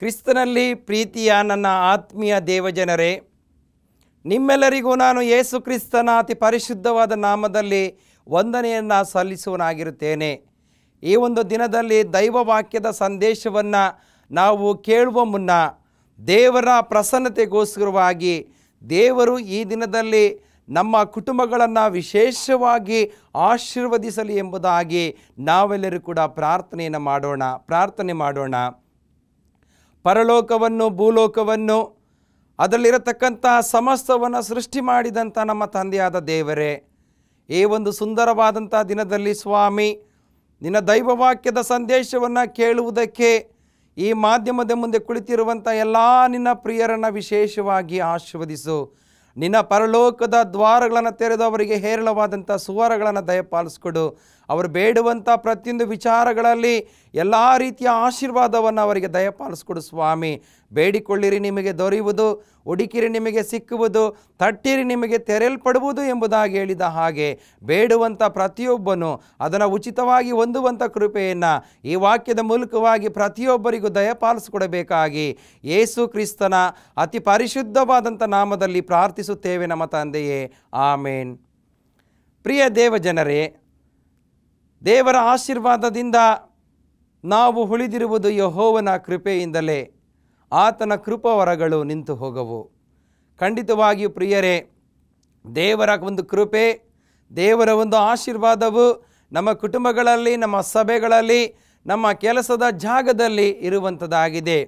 ಕ್ರಿಸ್ತನಲ್ಲಿ ಪ್ರೀತಿಯ ನನ್ನ ಆತ್ಮೀಯ ದೇವಜನರೇ ನಿಮ್ಮೆಲ್ಲರಿಗೂ ನಾನು ಯೇಸು ಕ್ರಿಸ್ತನ ಅತಿ ಪರಿಶುದ್ಧವಾದ ನಾಮದಲ್ಲಿ ವಂದನೆಯನ್ನು ಸಲ್ಲಿಸುವನಾಗಿರುತ್ತೇನೆ ಈ ಒಂದು ದಿನದಲ್ಲಿ ದೈವವಾಕ್ಯದ ಸಂದೇಶವನ್ನು ನಾವು ಕೇಳುವ ಮುನ್ನ ದೇವರ ಪ್ರಸನ್ನತೆಗೋಸ್ಕರವಾಗಿ ದೇವರು ಈ ದಿನದಲ್ಲಿ ನಮ್ಮ ಕುಟುಂಬಗಳನ್ನು ವಿಶೇಷವಾಗಿ ಆಶೀರ್ವದಿಸಲಿ ಎಂಬುದಾಗಿ ನಾವೆಲ್ಲರೂ ಕೂಡ ಪ್ರಾರ್ಥನೆಯನ್ನು ಮಾಡೋಣ ಪ್ರಾರ್ಥನೆ ಮಾಡೋಣ ಪರಲೋಕವನ್ನು ಭೂಲೋಕವನ್ನು ಅದರಲ್ಲಿರತಕ್ಕಂಥ ಸಮಸ್ತವನ್ನು ಸೃಷ್ಟಿ ಮಾಡಿದಂಥ ನಮ್ಮ ತಂದೆಯಾದ ದೇವರೇ ಈ ಒಂದು ಸುಂದರವಾದಂಥ ದಿನದಲ್ಲಿ ಸ್ವಾಮಿ ನಿನ್ನ ದೈವವಾಕ್ಯದ ಸಂದೇಶವನ್ನು ಕೇಳುವುದಕ್ಕೆ ಈ ಮಾಧ್ಯಮದ ಮುಂದೆ ಕುಳಿತಿರುವಂಥ ಎಲ್ಲ ನಿನ್ನ ಪ್ರಿಯರನ್ನು ವಿಶೇಷವಾಗಿ ಆಶೀರ್ವದಿಸು ನಿನ್ನ ಪರಲೋಕದ ದ್ವಾರಗಳನ್ನು ತೆರೆದು ಅವರಿಗೆ ಹೇರಳವಾದಂಥ ಸುವಾರಗಳನ್ನು ದಯಪಾಲಿಸ್ಕೊಡು ಅವರು ಬೇಡುವಂಥ ಪ್ರತಿಯೊಂದು ವಿಚಾರಗಳಲ್ಲಿ ಎಲ್ಲ ರೀತಿಯ ಆಶೀರ್ವಾದವನ್ನು ಅವರಿಗೆ ದಯಪಾಲಿಸ್ಕೊಡು ಸ್ವಾಮಿ ಬೇಡಿಕೊಳ್ಳಿರಿ ನಿಮಗೆ ದೊರೆಯುವುದು ಹುಡುಕಿರಿ ನಿಮಗೆ ಸಿಕ್ಕುವುದು ತಟ್ಟಿರಿ ನಿಮಗೆ ತೆರೆಯಲ್ಪಡುವುದು ಎಂಬುದಾಗಿ ಹೇಳಿದ ಹಾಗೆ ಬೇಡುವಂಥ ಪ್ರತಿಯೊಬ್ಬನು ಅದನ್ನು ಉಚಿತವಾಗಿ ಹೊಂದುವಂಥ ಕೃಪೆಯನ್ನು ಈ ವಾಕ್ಯದ ಮೂಲಕವಾಗಿ ಪ್ರತಿಯೊಬ್ಬರಿಗೂ ದಯಪಾಲಿಸಿಕೊಡಬೇಕಾಗಿ ಯೇಸು ಕ್ರಿಸ್ತನ ಅತಿ ಪರಿಶುದ್ಧವಾದಂಥ ನಾಮದಲ್ಲಿ ಪ್ರಾರ್ಥಿಸುತ್ತೇವೆ ನಮ್ಮ ತಂದೆಯೇ ಆಮೇನ್ ಪ್ರಿಯ ದೇವಜನರೇ ದೇವರ ಆಶೀರ್ವಾದದಿಂದ ನಾವು ಉಳಿದಿರುವುದು ಯಹೋವನ ಕೃಪೆಯಿಂದಲೇ ಆತನ ಕೃಪವರಗಳು ನಿಂತು ಹೋಗವು ಖಂಡಿತವಾಗಿಯೂ ಪ್ರಿಯರೇ ದೇವರ ಒಂದು ಕೃಪೆ ದೇವರ ಒಂದು ಆಶೀರ್ವಾದವು ನಮ್ಮ ಕುಟುಂಬಗಳಲ್ಲಿ ನಮ್ಮ ಸಭೆಗಳಲ್ಲಿ ನಮ್ಮ ಕೆಲಸದ ಜಾಗದಲ್ಲಿ ಇರುವಂಥದ್ದಾಗಿದೆ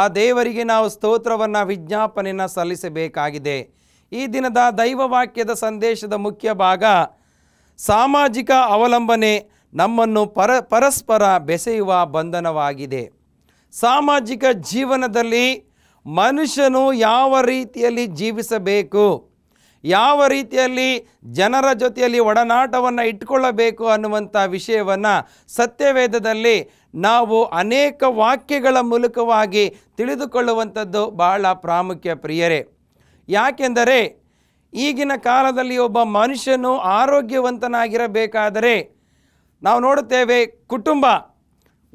ಆ ದೇವರಿಗೆ ನಾವು ಸ್ತೋತ್ರವನ್ನು ವಿಜ್ಞಾಪನೆಯನ್ನು ಸಲ್ಲಿಸಬೇಕಾಗಿದೆ ಈ ದಿನದ ದೈವವಾಕ್ಯದ ಸಂದೇಶದ ಮುಖ್ಯ ಭಾಗ ಸಾಮಾಜಿಕ ಅವಲಂಬನೆ ನಮ್ಮನ್ನು ಪರ ಪರಸ್ಪರ ಬೆಸೆಯುವ ಬಂಧನವಾಗಿದೆ ಸಾಮಾಜಿಕ ಜೀವನದಲ್ಲಿ ಮನುಷ್ಯನು ಯಾವ ರೀತಿಯಲ್ಲಿ ಜೀವಿಸಬೇಕು ಯಾವ ರೀತಿಯಲ್ಲಿ ಜನರ ಜೊತೆಯಲ್ಲಿ ಒಡನಾಟವನ್ನು ಇಟ್ಕೊಳ್ಳಬೇಕು ಅನ್ನುವಂಥ ವಿಷಯವನ್ನು ಸತ್ಯವೇದದಲ್ಲಿ ನಾವು ಅನೇಕ ವಾಕ್ಯಗಳ ಮೂಲಕವಾಗಿ ತಿಳಿದುಕೊಳ್ಳುವಂಥದ್ದು ಬಹಳ ಪ್ರಾಮುಖ್ಯ ಪ್ರಿಯರೇ ಯಾಕೆಂದರೆ ಈಗಿನ ಕಾಲದಲ್ಲಿ ಒಬ್ಬ ಮನುಷ್ಯನು ಆರೋಗ್ಯವಂತನಾಗಿರಬೇಕಾದರೆ ನಾವು ನೋಡುತ್ತೇವೆ ಕುಟುಂಬ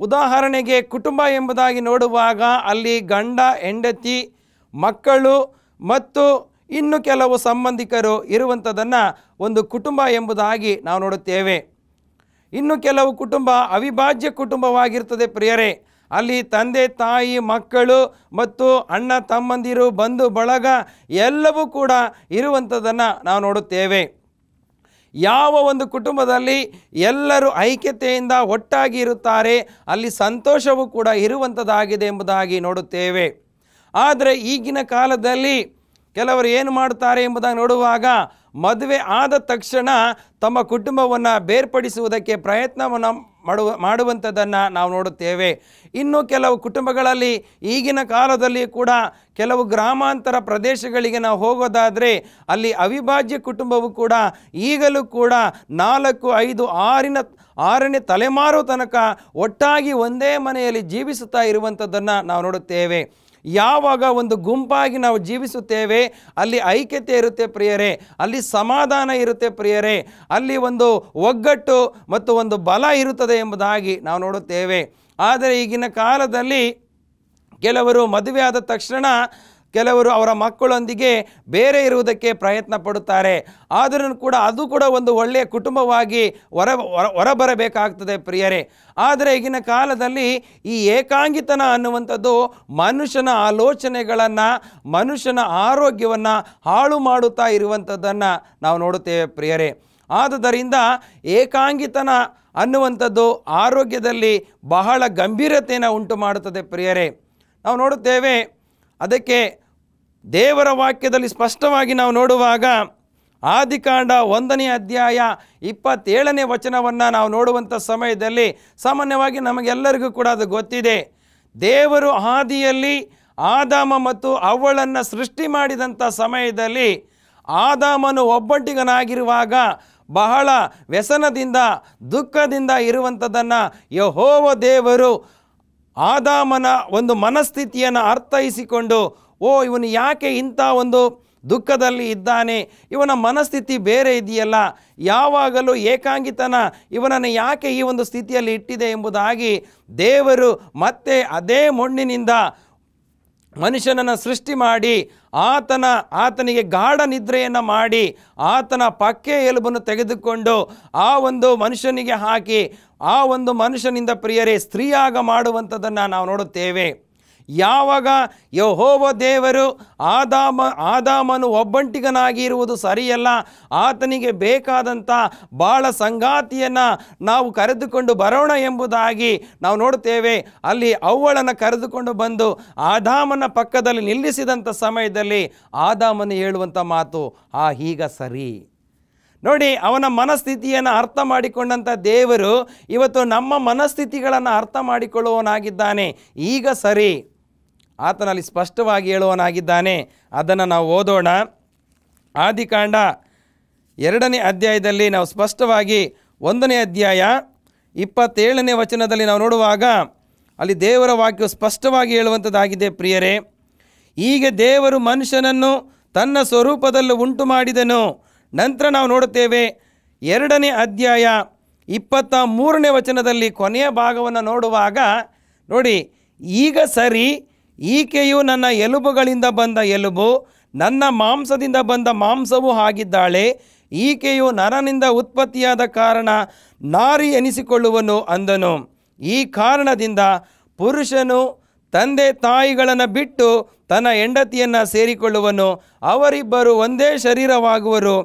ಉದಾಹರಣೆಗೆ ಕುಟುಂಬ ಎಂಬುದಾಗಿ ನೋಡುವಾಗ ಅಲ್ಲಿ ಗಂಡ ಹೆಂಡತಿ ಮಕ್ಕಳು ಮತ್ತು ಇನ್ನು ಕೆಲವು ಸಂಬಂಧಿಕರು ಇರುವಂಥದ್ದನ್ನು ಒಂದು ಕುಟುಂಬ ಎಂಬುದಾಗಿ ನಾವು ನೋಡುತ್ತೇವೆ ಇನ್ನು ಕೆಲವು ಕುಟುಂಬ ಅವಿಭಾಜ್ಯ ಕುಟುಂಬವಾಗಿರ್ತದೆ ಪ್ರಿಯರೇ ಅಲ್ಲಿ ತಂದೆ ತಾಯಿ ಮಕ್ಕಳು ಮತ್ತು ಅಣ್ಣ ತಮ್ಮಂದಿರು ಬಂಧು ಬಳಗ ಎಲ್ಲವೂ ಕೂಡ ಇರುವಂಥದ್ದನ್ನು ನಾವು ನೋಡುತ್ತೇವೆ ಯಾವ ಒಂದು ಕುಟುಂಬದಲ್ಲಿ ಎಲ್ಲರೂ ಐಕ್ಯತೆಯಿಂದ ಒಟ್ಟಾಗಿ ಇರುತ್ತಾರೆ ಅಲ್ಲಿ ಸಂತೋಷವೂ ಕೂಡ ಇರುವಂಥದ್ದಾಗಿದೆ ಎಂಬುದಾಗಿ ನೋಡುತ್ತೇವೆ ಆದರೆ ಈಗಿನ ಕಾಲದಲ್ಲಿ ಕೆಲವರು ಏನು ಮಾಡುತ್ತಾರೆ ಎಂಬುದಾಗಿ ನೋಡುವಾಗ ಮದುವೆ ಆದ ತಕ್ಷಣ ತಮ್ಮ ಕುಟುಂಬವನ್ನು ಬೇರ್ಪಡಿಸುವುದಕ್ಕೆ ಪ್ರಯತ್ನವನ್ನು ಮಾಡುವ ಮಾಡುವಂಥದ್ದನ್ನು ನಾವು ನೋಡುತ್ತೇವೆ ಇನ್ನು ಕೆಲವು ಕುಟುಂಬಗಳಲ್ಲಿ ಈಗಿನ ಕಾಲದಲ್ಲಿ ಕೂಡ ಕೆಲವು ಗ್ರಾಮಾಂತರ ಪ್ರದೇಶಗಳಿಗೆ ನಾವು ಹೋಗೋದಾದರೆ ಅಲ್ಲಿ ಅವಿಭಾಜ್ಯ ಕುಟುಂಬವು ಕೂಡ ಈಗಲೂ ಕೂಡ ನಾಲ್ಕು ಐದು ಆರಿನ ಆರನೇ ತಲೆಮಾರು ತನಕ ಒಟ್ಟಾಗಿ ಒಂದೇ ಮನೆಯಲ್ಲಿ ಜೀವಿಸುತ್ತಾ ಇರುವಂಥದ್ದನ್ನು ನಾವು ನೋಡುತ್ತೇವೆ ಯಾವಾಗ ಒಂದು ಗುಂಪಾಗಿ ನಾವು ಜೀವಿಸುತ್ತೇವೆ ಅಲ್ಲಿ ಐಕ್ಯತೆ ಇರುತ್ತೆ ಪ್ರಿಯರೇ ಅಲ್ಲಿ ಸಮಾಧಾನ ಇರುತ್ತೆ ಪ್ರಿಯರೇ ಅಲ್ಲಿ ಒಂದು ಒಗ್ಗಟ್ಟು ಮತ್ತು ಒಂದು ಬಲ ಇರುತ್ತದೆ ಎಂಬುದಾಗಿ ನಾವು ನೋಡುತ್ತೇವೆ ಆದರೆ ಈಗಿನ ಕಾಲದಲ್ಲಿ ಕೆಲವರು ಮದುವೆ ಆದ ತಕ್ಷಣ ಕೆಲವರು ಅವರ ಮಕ್ಕಳೊಂದಿಗೆ ಬೇರೆ ಇರುವುದಕ್ಕೆ ಪ್ರಯತ್ನ ಪಡುತ್ತಾರೆ ಆದರೂ ಕೂಡ ಅದು ಕೂಡ ಒಂದು ಒಳ್ಳೆಯ ಕುಟುಂಬವಾಗಿ ಹೊರ ಹೊರಬರಬೇಕಾಗ್ತದೆ ಪ್ರಿಯರೇ ಆದರೆ ಈಗಿನ ಕಾಲದಲ್ಲಿ ಈ ಏಕಾಂಗಿತನ ಅನ್ನುವಂಥದ್ದು ಮನುಷ್ಯನ ಆಲೋಚನೆಗಳನ್ನು ಮನುಷ್ಯನ ಆರೋಗ್ಯವನ್ನು ಹಾಳು ಮಾಡುತ್ತಾ ಇರುವಂಥದ್ದನ್ನು ನಾವು ನೋಡುತ್ತೇವೆ ಪ್ರಿಯರೇ ಆದುದರಿಂದ ಏಕಾಂಗಿತನ ಅನ್ನುವಂಥದ್ದು ಆರೋಗ್ಯದಲ್ಲಿ ಬಹಳ ಗಂಭೀರತೆಯನ್ನು ಉಂಟು ಮಾಡುತ್ತದೆ ಪ್ರಿಯರೇ ನಾವು ನೋಡುತ್ತೇವೆ ಅದಕ್ಕೆ ದೇವರ ವಾಕ್ಯದಲ್ಲಿ ಸ್ಪಷ್ಟವಾಗಿ ನಾವು ನೋಡುವಾಗ ಆದಿಕಾಂಡ ಒಂದನೇ ಅಧ್ಯಾಯ ಇಪ್ಪತ್ತೇಳನೇ ವಚನವನ್ನು ನಾವು ನೋಡುವಂಥ ಸಮಯದಲ್ಲಿ ಸಾಮಾನ್ಯವಾಗಿ ನಮಗೆಲ್ಲರಿಗೂ ಕೂಡ ಅದು ಗೊತ್ತಿದೆ ದೇವರು ಆದಿಯಲ್ಲಿ ಆದಾಮ ಮತ್ತು ಅವಳನ್ನು ಸೃಷ್ಟಿ ಮಾಡಿದಂಥ ಸಮಯದಲ್ಲಿ ಆದಾಮನು ಒಬ್ಬಂಟಿಗನಾಗಿರುವಾಗ ಬಹಳ ವ್ಯಸನದಿಂದ ದುಃಖದಿಂದ ಇರುವಂಥದ್ದನ್ನು ಯಹೋವ ದೇವರು ಆದಾಮನ ಒಂದು ಮನಸ್ಥಿತಿಯನ್ನು ಅರ್ಥೈಸಿಕೊಂಡು ಓ ಇವನು ಯಾಕೆ ಇಂಥ ಒಂದು ದುಃಖದಲ್ಲಿ ಇದ್ದಾನೆ ಇವನ ಮನಸ್ಥಿತಿ ಬೇರೆ ಇದೆಯಲ್ಲ ಯಾವಾಗಲೂ ಏಕಾಂಗಿತನ ಇವನನ್ನು ಯಾಕೆ ಈ ಒಂದು ಸ್ಥಿತಿಯಲ್ಲಿ ಇಟ್ಟಿದೆ ಎಂಬುದಾಗಿ ದೇವರು ಮತ್ತೆ ಅದೇ ಮಣ್ಣಿನಿಂದ ಮನುಷ್ಯನನ್ನು ಸೃಷ್ಟಿ ಮಾಡಿ ಆತನ ಆತನಿಗೆ ಗಾಢ ನಿದ್ರೆಯನ್ನು ಮಾಡಿ ಆತನ ಪಕ್ಕೆ ಎಲುಬನ್ನು ತೆಗೆದುಕೊಂಡು ಆ ಒಂದು ಮನುಷ್ಯನಿಗೆ ಹಾಕಿ ಆ ಒಂದು ಮನುಷ್ಯನಿಂದ ಪ್ರಿಯರೇ ಸ್ತ್ರೀಯಾಗ ಮಾಡುವಂಥದ್ದನ್ನು ನಾವು ನೋಡುತ್ತೇವೆ ಯಾವಾಗ ಯಹೋವ ದೇವರು ಆದಾಮ ಆದಾಮನು ಒಬ್ಬಂಟಿಗನಾಗಿರುವುದು ಸರಿಯಲ್ಲ ಆತನಿಗೆ ಬೇಕಾದಂಥ ಬಾಳ ಸಂಗಾತಿಯನ್ನು ನಾವು ಕರೆದುಕೊಂಡು ಬರೋಣ ಎಂಬುದಾಗಿ ನಾವು ನೋಡ್ತೇವೆ ಅಲ್ಲಿ ಅವುಗಳನ್ನು ಕರೆದುಕೊಂಡು ಬಂದು ಆದಾಮನ ಪಕ್ಕದಲ್ಲಿ ನಿಲ್ಲಿಸಿದಂಥ ಸಮಯದಲ್ಲಿ ಆದಾಮನು ಹೇಳುವಂಥ ಮಾತು ಆ ಹೀಗ ಸರಿ ನೋಡಿ ಅವನ ಮನಸ್ಥಿತಿಯನ್ನು ಅರ್ಥ ಮಾಡಿಕೊಂಡಂಥ ದೇವರು ಇವತ್ತು ನಮ್ಮ ಮನಸ್ಥಿತಿಗಳನ್ನು ಅರ್ಥ ಮಾಡಿಕೊಳ್ಳುವವನಾಗಿದ್ದಾನೆ ಈಗ ಸರಿ ಆತನಲ್ಲಿ ಸ್ಪಷ್ಟವಾಗಿ ಹೇಳುವನಾಗಿದ್ದಾನೆ ಅದನ್ನು ನಾವು ಓದೋಣ ಆದಿಕಾಂಡ ಎರಡನೇ ಅಧ್ಯಾಯದಲ್ಲಿ ನಾವು ಸ್ಪಷ್ಟವಾಗಿ ಒಂದನೇ ಅಧ್ಯಾಯ ಇಪ್ಪತ್ತೇಳನೇ ವಚನದಲ್ಲಿ ನಾವು ನೋಡುವಾಗ ಅಲ್ಲಿ ದೇವರ ವಾಕ್ಯವು ಸ್ಪಷ್ಟವಾಗಿ ಹೇಳುವಂಥದ್ದಾಗಿದೆ ಪ್ರಿಯರೇ ಹೀಗೆ ದೇವರು ಮನುಷ್ಯನನ್ನು ತನ್ನ ಸ್ವರೂಪದಲ್ಲೂ ಉಂಟು ಮಾಡಿದನು ನಂತರ ನಾವು ನೋಡುತ್ತೇವೆ ಎರಡನೇ ಅಧ್ಯಾಯ ಇಪ್ಪತ್ತ ಮೂರನೇ ವಚನದಲ್ಲಿ ಕೊನೆಯ ಭಾಗವನ್ನು ನೋಡುವಾಗ ನೋಡಿ ಈಗ ಸರಿ ಈಕೆಯು ನನ್ನ ಎಲುಬುಗಳಿಂದ ಬಂದ ಎಲುಬು ನನ್ನ ಮಾಂಸದಿಂದ ಬಂದ ಮಾಂಸವೂ ಆಗಿದ್ದಾಳೆ ಈಕೆಯು ನರನಿಂದ ಉತ್ಪತ್ತಿಯಾದ ಕಾರಣ ನಾರಿ ಎನಿಸಿಕೊಳ್ಳುವನು ಅಂದನು ಈ ಕಾರಣದಿಂದ ಪುರುಷನು ತಂದೆ ತಾಯಿಗಳನ್ನು ಬಿಟ್ಟು ತನ್ನ ಹೆಂಡತಿಯನ್ನು ಸೇರಿಕೊಳ್ಳುವನು ಅವರಿಬ್ಬರು ಒಂದೇ ಶರೀರವಾಗುವರು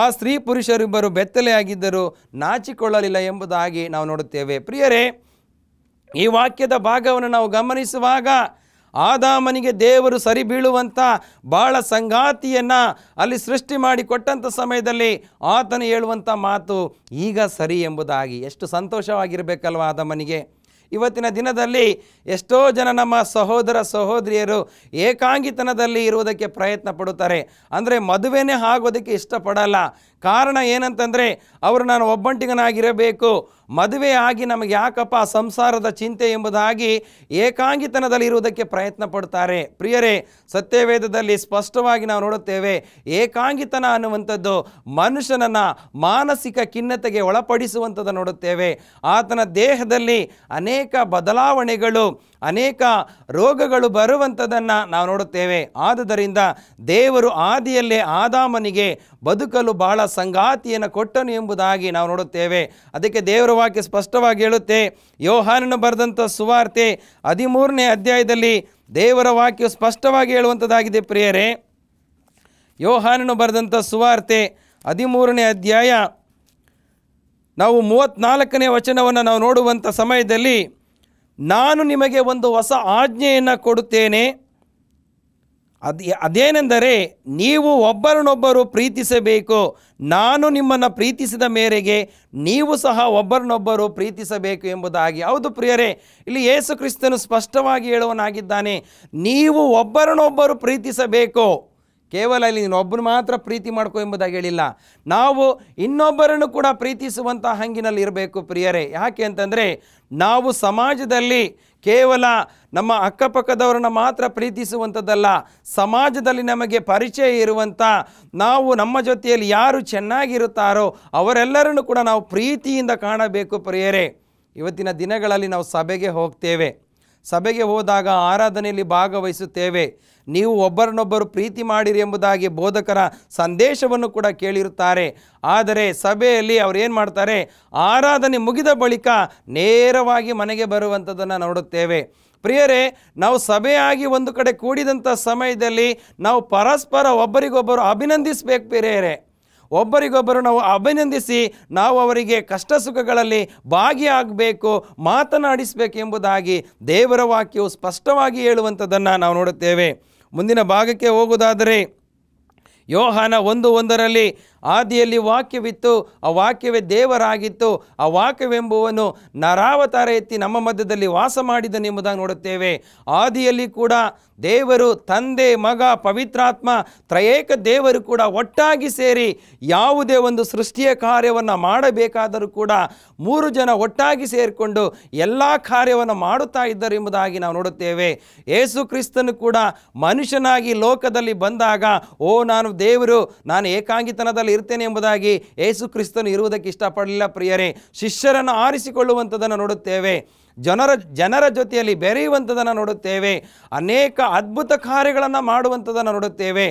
ಆ ಸ್ತ್ರೀ ಪುರುಷರಿಬ್ಬರು ಬೆತ್ತಲೆಯಾಗಿದ್ದರು ನಾಚಿಕೊಳ್ಳಲಿಲ್ಲ ಎಂಬುದಾಗಿ ನಾವು ನೋಡುತ್ತೇವೆ ಪ್ರಿಯರೇ ಈ ವಾಕ್ಯದ ಭಾಗವನ್ನು ನಾವು ಗಮನಿಸುವಾಗ ಆದಾಮನಿಗೆ ದೇವರು ಸರಿ ಬೀಳುವಂಥ ಭಾಳ ಸಂಗಾತಿಯನ್ನು ಅಲ್ಲಿ ಸೃಷ್ಟಿ ಮಾಡಿ ಕೊಟ್ಟಂಥ ಸಮಯದಲ್ಲಿ ಆತನು ಹೇಳುವಂಥ ಮಾತು ಈಗ ಸರಿ ಎಂಬುದಾಗಿ ಎಷ್ಟು ಸಂತೋಷವಾಗಿರಬೇಕಲ್ವ ಆದಾಮನಿಗೆ ಇವತ್ತಿನ ದಿನದಲ್ಲಿ ಎಷ್ಟೋ ಜನ ನಮ್ಮ ಸಹೋದರ ಸಹೋದರಿಯರು ಏಕಾಂಗಿತನದಲ್ಲಿ ಇರುವುದಕ್ಕೆ ಪ್ರಯತ್ನ ಪಡುತ್ತಾರೆ ಅಂದರೆ ಮದುವೆನೇ ಆಗೋದಕ್ಕೆ ಇಷ್ಟಪಡಲ್ಲ ಕಾರಣ ಏನಂತಂದರೆ ಅವರು ನಾನು ಒಬ್ಬಂಟಿಗನಾಗಿರಬೇಕು ಮದುವೆ ಆಗಿ ನಮಗೆ ಯಾಕಪ್ಪ ಸಂಸಾರದ ಚಿಂತೆ ಎಂಬುದಾಗಿ ಏಕಾಂಗಿತನದಲ್ಲಿ ಇರುವುದಕ್ಕೆ ಪ್ರಯತ್ನ ಪಡ್ತಾರೆ ಪ್ರಿಯರೇ ಸತ್ಯವೇದದಲ್ಲಿ ಸ್ಪಷ್ಟವಾಗಿ ನಾವು ನೋಡುತ್ತೇವೆ ಏಕಾಂಗಿತನ ಅನ್ನುವಂಥದ್ದು ಮನುಷ್ಯನನ್ನು ಮಾನಸಿಕ ಖಿನ್ನತೆಗೆ ಒಳಪಡಿಸುವಂಥದ್ದು ನೋಡುತ್ತೇವೆ ಆತನ ದೇಹದಲ್ಲಿ ಅನೇಕ ಬದಲಾವಣೆಗಳು ಅನೇಕ ರೋಗಗಳು ಬರುವಂಥದ್ದನ್ನು ನಾವು ನೋಡುತ್ತೇವೆ ಆದುದರಿಂದ ದೇವರು ಆದಿಯಲ್ಲೇ ಆದಾಮನಿಗೆ ಬದುಕಲು ಬಹಳ ಸಂಗಾತಿಯನ್ನು ಕೊಟ್ಟನು ಎಂಬುದಾಗಿ ನಾವು ನೋಡುತ್ತೇವೆ ಅದಕ್ಕೆ ದೇವರ ವಾಕ್ಯ ಸ್ಪಷ್ಟವಾಗಿ ಹೇಳುತ್ತೆ ಯೋಹಾನನು ಬರೆದಂಥ ಸುವಾರ್ತೆ ಹದಿಮೂರನೇ ಅಧ್ಯಾಯದಲ್ಲಿ ದೇವರ ವಾಕ್ಯ ಸ್ಪಷ್ಟವಾಗಿ ಹೇಳುವಂಥದ್ದಾಗಿದೆ ಪ್ರಿಯರೇ ಯೋಹಾನನು ಬರೆದಂಥ ಸುವಾರ್ತೆ ಹದಿಮೂರನೇ ಅಧ್ಯಾಯ ನಾವು ಮೂವತ್ತ್ನಾಲ್ಕನೇ ವಚನವನ್ನು ನಾವು ನೋಡುವಂಥ ಸಮಯದಲ್ಲಿ ನಾನು ನಿಮಗೆ ಒಂದು ಹೊಸ ಆಜ್ಞೆಯನ್ನು ಕೊಡುತ್ತೇನೆ ಅದು ಅದೇನೆಂದರೆ ನೀವು ಒಬ್ಬರನ್ನೊಬ್ಬರು ಪ್ರೀತಿಸಬೇಕು ನಾನು ನಿಮ್ಮನ್ನು ಪ್ರೀತಿಸಿದ ಮೇರೆಗೆ ನೀವು ಸಹ ಒಬ್ಬರನ್ನೊಬ್ಬರು ಪ್ರೀತಿಸಬೇಕು ಎಂಬುದಾಗಿ ಹೌದು ಪ್ರಿಯರೇ ಇಲ್ಲಿ ಯೇಸು ಕ್ರಿಸ್ತನು ಸ್ಪಷ್ಟವಾಗಿ ಹೇಳುವನಾಗಿದ್ದಾನೆ ನೀವು ಒಬ್ಬರನ್ನೊಬ್ಬರು ಪ್ರೀತಿಸಬೇಕು ಕೇವಲ ಇಲ್ಲಿ ನೀನೊಬ್ಬನು ಮಾತ್ರ ಪ್ರೀತಿ ಮಾಡ್ಕೊ ಎಂಬುದಾಗಿ ಹೇಳಿಲ್ಲ ನಾವು ಇನ್ನೊಬ್ಬರನ್ನು ಕೂಡ ಪ್ರೀತಿಸುವಂಥ ಹಂಗಿನಲ್ಲಿ ಇರಬೇಕು ಪ್ರಿಯರೇ ಯಾಕೆ ಅಂತಂದರೆ ನಾವು ಸಮಾಜದಲ್ಲಿ ಕೇವಲ ನಮ್ಮ ಅಕ್ಕಪಕ್ಕದವರನ್ನು ಮಾತ್ರ ಪ್ರೀತಿಸುವಂಥದ್ದಲ್ಲ ಸಮಾಜದಲ್ಲಿ ನಮಗೆ ಪರಿಚಯ ಇರುವಂಥ ನಾವು ನಮ್ಮ ಜೊತೆಯಲ್ಲಿ ಯಾರು ಚೆನ್ನಾಗಿರುತ್ತಾರೋ ಅವರೆಲ್ಲರನ್ನು ಕೂಡ ನಾವು ಪ್ರೀತಿಯಿಂದ ಕಾಣಬೇಕು ಪ್ರಿಯರೇ ಇವತ್ತಿನ ದಿನಗಳಲ್ಲಿ ನಾವು ಸಭೆಗೆ ಹೋಗ್ತೇವೆ ಸಭೆಗೆ ಹೋದಾಗ ಆರಾಧನೆಯಲ್ಲಿ ಭಾಗವಹಿಸುತ್ತೇವೆ ನೀವು ಒಬ್ಬರನ್ನೊಬ್ಬರು ಪ್ರೀತಿ ಮಾಡಿರಿ ಎಂಬುದಾಗಿ ಬೋಧಕರ ಸಂದೇಶವನ್ನು ಕೂಡ ಕೇಳಿರುತ್ತಾರೆ ಆದರೆ ಸಭೆಯಲ್ಲಿ ಅವರೇನು ಮಾಡ್ತಾರೆ ಆರಾಧನೆ ಮುಗಿದ ಬಳಿಕ ನೇರವಾಗಿ ಮನೆಗೆ ಬರುವಂಥದ್ದನ್ನು ನೋಡುತ್ತೇವೆ ಪ್ರಿಯರೇ ನಾವು ಸಭೆಯಾಗಿ ಒಂದು ಕಡೆ ಕೂಡಿದಂಥ ಸಮಯದಲ್ಲಿ ನಾವು ಪರಸ್ಪರ ಒಬ್ಬರಿಗೊಬ್ಬರು ಅಭಿನಂದಿಸಬೇಕು ಪ್ರಿಯರೇ ಒಬ್ಬರಿಗೊಬ್ಬರು ನಾವು ಅಭಿನಂದಿಸಿ ನಾವು ಅವರಿಗೆ ಕಷ್ಟ ಸುಖಗಳಲ್ಲಿ ಭಾಗಿಯಾಗಬೇಕು ಮಾತನಾಡಿಸಬೇಕು ಎಂಬುದಾಗಿ ದೇವರ ವಾಕ್ಯವು ಸ್ಪಷ್ಟವಾಗಿ ಹೇಳುವಂಥದ್ದನ್ನು ನಾವು ನೋಡುತ್ತೇವೆ ಮುಂದಿನ ಭಾಗಕ್ಕೆ ಹೋಗುವುದಾದರೆ ಯೋಹಾನ ಒಂದು ಒಂದರಲ್ಲಿ ಆದಿಯಲ್ಲಿ ವಾಕ್ಯವಿತ್ತು ಆ ವಾಕ್ಯವೇ ದೇವರಾಗಿತ್ತು ಆ ವಾಕ್ಯವೆಂಬುವನು ನರಾವತಾರ ಎತ್ತಿ ನಮ್ಮ ಮಧ್ಯದಲ್ಲಿ ವಾಸ ಎಂಬುದಾಗಿ ನೋಡುತ್ತೇವೆ ಆದಿಯಲ್ಲಿ ಕೂಡ ದೇವರು ತಂದೆ ಮಗ ಪವಿತ್ರಾತ್ಮ ತ್ರಯೇಕ ದೇವರು ಕೂಡ ಒಟ್ಟಾಗಿ ಸೇರಿ ಯಾವುದೇ ಒಂದು ಸೃಷ್ಟಿಯ ಕಾರ್ಯವನ್ನು ಮಾಡಬೇಕಾದರೂ ಕೂಡ ಮೂರು ಜನ ಒಟ್ಟಾಗಿ ಸೇರಿಕೊಂಡು ಎಲ್ಲ ಕಾರ್ಯವನ್ನು ಮಾಡುತ್ತಾ ಇದ್ದರು ಎಂಬುದಾಗಿ ನಾವು ನೋಡುತ್ತೇವೆ ಯೇಸು ಕ್ರಿಸ್ತನು ಕೂಡ ಮನುಷ್ಯನಾಗಿ ಲೋಕದಲ್ಲಿ ಬಂದಾಗ ಓ ನಾನು ದೇವರು ನಾನು ಏಕಾಂಗಿತನದಲ್ಲಿ ಇರ್ತೇನೆ ಎಂಬುದಾಗಿ ಯೇಸು ಕ್ರಿಸ್ತನು ಇರುವುದಕ್ಕೆ ಇಷ್ಟಪಡಲಿಲ್ಲ ಪ್ರಿಯರೇ ಶಿಷ್ಯರನ್ನು ಆರಿಸಿಕೊಳ್ಳುವಂಥದ್ದನ್ನು ನೋಡುತ್ತೇವೆ ಜನರ ಜನರ ಜೊತೆಯಲ್ಲಿ ಬೆರೆಯುವಂಥದ್ದನ್ನು ನೋಡುತ್ತೇವೆ ಅನೇಕ ಅದ್ಭುತ ಕಾರ್ಯಗಳನ್ನು ಮಾಡುವಂಥದ್ದನ್ನು ನೋಡುತ್ತೇವೆ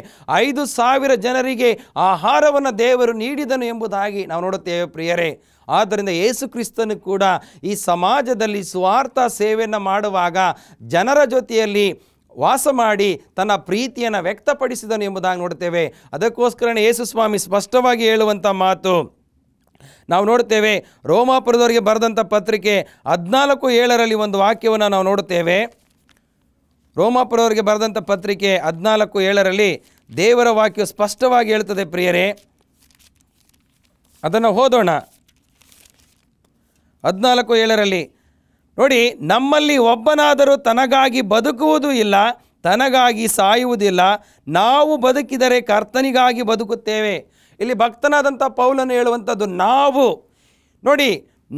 ಐದು ಸಾವಿರ ಜನರಿಗೆ ಆಹಾರವನ್ನು ದೇವರು ನೀಡಿದನು ಎಂಬುದಾಗಿ ನಾವು ನೋಡುತ್ತೇವೆ ಪ್ರಿಯರೇ ಆದ್ದರಿಂದ ಏಸು ಕ್ರಿಸ್ತನು ಕೂಡ ಈ ಸಮಾಜದಲ್ಲಿ ಸ್ವಾರ್ಥ ಸೇವೆಯನ್ನು ಮಾಡುವಾಗ ಜನರ ಜೊತೆಯಲ್ಲಿ ವಾಸ ಮಾಡಿ ತನ್ನ ಪ್ರೀತಿಯನ್ನು ವ್ಯಕ್ತಪಡಿಸಿದನು ಎಂಬುದಾಗಿ ನೋಡ್ತೇವೆ ಅದಕ್ಕೋಸ್ಕರನೇ ಯೇಸುಸ್ವಾಮಿ ಸ್ಪಷ್ಟವಾಗಿ ಹೇಳುವಂಥ ಮಾತು ನಾವು ನೋಡ್ತೇವೆ ರೋಮಾಪುರದವರಿಗೆ ಬರೆದಂಥ ಪತ್ರಿಕೆ ಹದಿನಾಲ್ಕು ಏಳರಲ್ಲಿ ಒಂದು ವಾಕ್ಯವನ್ನು ನಾವು ನೋಡುತ್ತೇವೆ ರೋಮಾಪುರದವರಿಗೆ ಬರೆದಂಥ ಪತ್ರಿಕೆ ಹದಿನಾಲ್ಕು ಏಳರಲ್ಲಿ ದೇವರ ವಾಕ್ಯ ಸ್ಪಷ್ಟವಾಗಿ ಹೇಳುತ್ತದೆ ಪ್ರಿಯರೇ ಅದನ್ನು ಓದೋಣ ಹದಿನಾಲ್ಕು ಏಳರಲ್ಲಿ ನೋಡಿ ನಮ್ಮಲ್ಲಿ ಒಬ್ಬನಾದರೂ ತನಗಾಗಿ ಬದುಕುವುದೂ ಇಲ್ಲ ತನಗಾಗಿ ಸಾಯುವುದಿಲ್ಲ ನಾವು ಬದುಕಿದರೆ ಕರ್ತನಿಗಾಗಿ ಬದುಕುತ್ತೇವೆ ಇಲ್ಲಿ ಭಕ್ತನಾದಂಥ ಪೌಲನ್ನು ಹೇಳುವಂಥದ್ದು ನಾವು ನೋಡಿ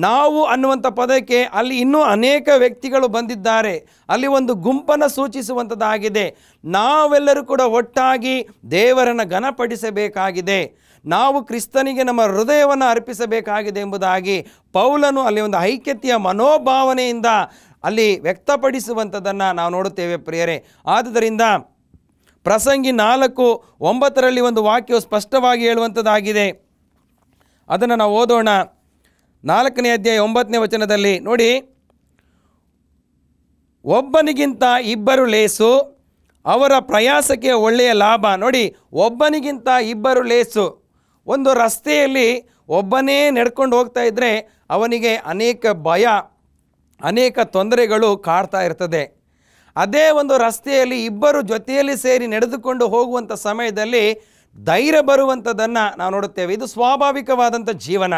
ನಾವು ಅನ್ನುವಂಥ ಪದಕ್ಕೆ ಅಲ್ಲಿ ಇನ್ನೂ ಅನೇಕ ವ್ಯಕ್ತಿಗಳು ಬಂದಿದ್ದಾರೆ ಅಲ್ಲಿ ಒಂದು ಗುಂಪನ್ನು ಸೂಚಿಸುವಂಥದ್ದಾಗಿದೆ ನಾವೆಲ್ಲರೂ ಕೂಡ ಒಟ್ಟಾಗಿ ದೇವರನ್ನು ಘನಪಡಿಸಬೇಕಾಗಿದೆ ನಾವು ಕ್ರಿಸ್ತನಿಗೆ ನಮ್ಮ ಹೃದಯವನ್ನು ಅರ್ಪಿಸಬೇಕಾಗಿದೆ ಎಂಬುದಾಗಿ ಪೌಲನು ಅಲ್ಲಿ ಒಂದು ಐಕ್ಯತೆಯ ಮನೋಭಾವನೆಯಿಂದ ಅಲ್ಲಿ ವ್ಯಕ್ತಪಡಿಸುವಂಥದ್ದನ್ನು ನಾವು ನೋಡುತ್ತೇವೆ ಪ್ರಿಯರೇ ಆದ್ದರಿಂದ ಪ್ರಸಂಗಿ ನಾಲ್ಕು ಒಂಬತ್ತರಲ್ಲಿ ಒಂದು ವಾಕ್ಯವು ಸ್ಪಷ್ಟವಾಗಿ ಹೇಳುವಂಥದ್ದಾಗಿದೆ ಅದನ್ನು ನಾವು ಓದೋಣ ನಾಲ್ಕನೇ ಅಧ್ಯಾಯ ಒಂಬತ್ತನೇ ವಚನದಲ್ಲಿ ನೋಡಿ ಒಬ್ಬನಿಗಿಂತ ಇಬ್ಬರು ಲೇಸು ಅವರ ಪ್ರಯಾಸಕ್ಕೆ ಒಳ್ಳೆಯ ಲಾಭ ನೋಡಿ ಒಬ್ಬನಿಗಿಂತ ಇಬ್ಬರು ಲೇಸು ಒಂದು ರಸ್ತೆಯಲ್ಲಿ ಒಬ್ಬನೇ ನಡ್ಕೊಂಡು ಹೋಗ್ತಾ ಇದ್ದರೆ ಅವನಿಗೆ ಅನೇಕ ಭಯ ಅನೇಕ ತೊಂದರೆಗಳು ಕಾಡ್ತಾ ಇರ್ತದೆ ಅದೇ ಒಂದು ರಸ್ತೆಯಲ್ಲಿ ಇಬ್ಬರು ಜೊತೆಯಲ್ಲಿ ಸೇರಿ ನಡೆದುಕೊಂಡು ಹೋಗುವಂಥ ಸಮಯದಲ್ಲಿ ಧೈರ್ಯ ಬರುವಂಥದ್ದನ್ನು ನಾವು ನೋಡುತ್ತೇವೆ ಇದು ಸ್ವಾಭಾವಿಕವಾದಂಥ ಜೀವನ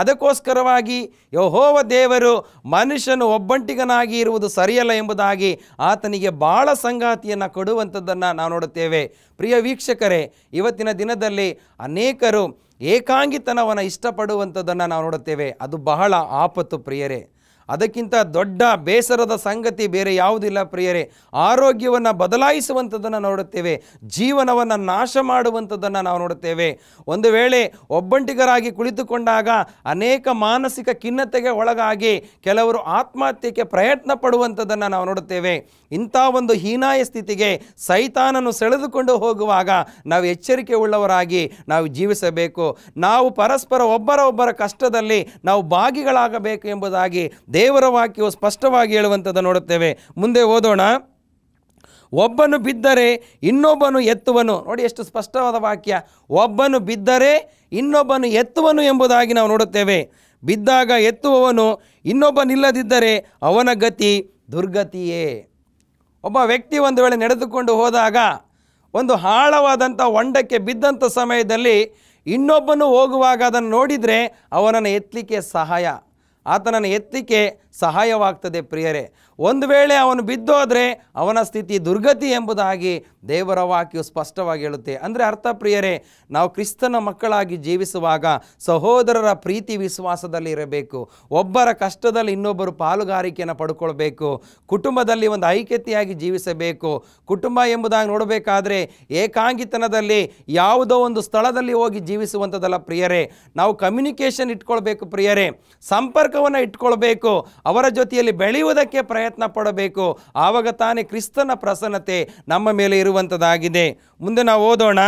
ಅದಕ್ಕೋಸ್ಕರವಾಗಿ ಯಹೋವ ದೇವರು ಮನುಷ್ಯನು ಒಬ್ಬಂಟಿಗನಾಗಿ ಇರುವುದು ಸರಿಯಲ್ಲ ಎಂಬುದಾಗಿ ಆತನಿಗೆ ಭಾಳ ಸಂಗಾತಿಯನ್ನು ಕೊಡುವಂಥದ್ದನ್ನು ನಾವು ನೋಡುತ್ತೇವೆ ಪ್ರಿಯ ವೀಕ್ಷಕರೇ ಇವತ್ತಿನ ದಿನದಲ್ಲಿ ಅನೇಕರು ಏಕಾಂಗಿತನವನ್ನು ಇಷ್ಟಪಡುವಂಥದ್ದನ್ನು ನಾವು ನೋಡುತ್ತೇವೆ ಅದು ಬಹಳ ಆಪತ್ತು ಪ್ರಿಯರೇ ಅದಕ್ಕಿಂತ ದೊಡ್ಡ ಬೇಸರದ ಸಂಗತಿ ಬೇರೆ ಯಾವುದಿಲ್ಲ ಪ್ರಿಯರೇ ಆರೋಗ್ಯವನ್ನು ಬದಲಾಯಿಸುವಂಥದ್ದನ್ನು ನೋಡುತ್ತೇವೆ ಜೀವನವನ್ನು ನಾಶ ಮಾಡುವಂಥದ್ದನ್ನು ನಾವು ನೋಡುತ್ತೇವೆ ಒಂದು ವೇಳೆ ಒಬ್ಬಂಟಿಗರಾಗಿ ಕುಳಿತುಕೊಂಡಾಗ ಅನೇಕ ಮಾನಸಿಕ ಖಿನ್ನತೆಗೆ ಒಳಗಾಗಿ ಕೆಲವರು ಆತ್ಮಹತ್ಯೆಗೆ ಪ್ರಯತ್ನ ಪಡುವಂಥದ್ದನ್ನು ನಾವು ನೋಡುತ್ತೇವೆ ಇಂಥ ಒಂದು ಹೀನಾಯ ಸ್ಥಿತಿಗೆ ಸೈತಾನನ್ನು ಸೆಳೆದುಕೊಂಡು ಹೋಗುವಾಗ ನಾವು ಎಚ್ಚರಿಕೆ ಉಳ್ಳವರಾಗಿ ನಾವು ಜೀವಿಸಬೇಕು ನಾವು ಪರಸ್ಪರ ಒಬ್ಬರ ಒಬ್ಬರ ಕಷ್ಟದಲ್ಲಿ ನಾವು ಭಾಗಿಗಳಾಗಬೇಕು ಎಂಬುದಾಗಿ ದೇವರ ವಾಕ್ಯವು ಸ್ಪಷ್ಟವಾಗಿ ಹೇಳುವಂಥದ್ದು ನೋಡುತ್ತೇವೆ ಮುಂದೆ ಓದೋಣ ಒಬ್ಬನು ಬಿದ್ದರೆ ಇನ್ನೊಬ್ಬನು ಎತ್ತುವನು ನೋಡಿ ಎಷ್ಟು ಸ್ಪಷ್ಟವಾದ ವಾಕ್ಯ ಒಬ್ಬನು ಬಿದ್ದರೆ ಇನ್ನೊಬ್ಬನು ಎತ್ತುವನು ಎಂಬುದಾಗಿ ನಾವು ನೋಡುತ್ತೇವೆ ಬಿದ್ದಾಗ ಎತ್ತುವವನು ಇನ್ನೊಬ್ಬನಿಲ್ಲದಿದ್ದರೆ ಅವನ ಗತಿ ದುರ್ಗತಿಯೇ ಒಬ್ಬ ವ್ಯಕ್ತಿ ಒಂದು ವೇಳೆ ನಡೆದುಕೊಂಡು ಹೋದಾಗ ಒಂದು ಆಳವಾದಂಥ ಹೊಂಡಕ್ಕೆ ಬಿದ್ದಂಥ ಸಮಯದಲ್ಲಿ ಇನ್ನೊಬ್ಬನು ಹೋಗುವಾಗ ಅದನ್ನು ನೋಡಿದರೆ ಅವನನ್ನು ಎತ್ತಲಿಕ್ಕೆ ಸಹಾಯ ಆತನನ್ನು ಎತ್ತಿಕೆ ಸಹಾಯವಾಗ್ತದೆ ಪ್ರಿಯರೇ ಒಂದು ವೇಳೆ ಅವನು ಬಿದ್ದೋದ್ರೆ ಅವನ ಸ್ಥಿತಿ ದುರ್ಗತಿ ಎಂಬುದಾಗಿ ದೇವರ ವಾಕ್ಯವು ಸ್ಪಷ್ಟವಾಗಿ ಹೇಳುತ್ತೆ ಅಂದರೆ ಅರ್ಥ ಪ್ರಿಯರೇ ನಾವು ಕ್ರಿಸ್ತನ ಮಕ್ಕಳಾಗಿ ಜೀವಿಸುವಾಗ ಸಹೋದರರ ಪ್ರೀತಿ ವಿಶ್ವಾಸದಲ್ಲಿ ಇರಬೇಕು ಒಬ್ಬರ ಕಷ್ಟದಲ್ಲಿ ಇನ್ನೊಬ್ಬರು ಪಾಲುಗಾರಿಕೆಯನ್ನು ಪಡ್ಕೊಳ್ಬೇಕು ಕುಟುಂಬದಲ್ಲಿ ಒಂದು ಐಕ್ಯತೆಯಾಗಿ ಜೀವಿಸಬೇಕು ಕುಟುಂಬ ಎಂಬುದಾಗಿ ನೋಡಬೇಕಾದ್ರೆ ಏಕಾಂಗಿತನದಲ್ಲಿ ಯಾವುದೋ ಒಂದು ಸ್ಥಳದಲ್ಲಿ ಹೋಗಿ ಜೀವಿಸುವಂಥದ್ದಲ್ಲ ಪ್ರಿಯರೇ ನಾವು ಕಮ್ಯುನಿಕೇಷನ್ ಇಟ್ಕೊಳ್ಬೇಕು ಪ್ರಿಯರೇ ಸಂಪರ್ಕವನ್ನು ಇಟ್ಕೊಳ್ಬೇಕು ಅವರ ಜೊತೆಯಲ್ಲಿ ಬೆಳೆಯುವುದಕ್ಕೆ ಪ್ರಯತ್ನ ಪಡಬೇಕು ಆವಾಗ ತಾನೇ ಕ್ರಿಸ್ತನ ಪ್ರಸನ್ನತೆ ನಮ್ಮ ಮೇಲೆ ಇರುವಂಥದ್ದಾಗಿದೆ ಮುಂದೆ ನಾವು ಓದೋಣ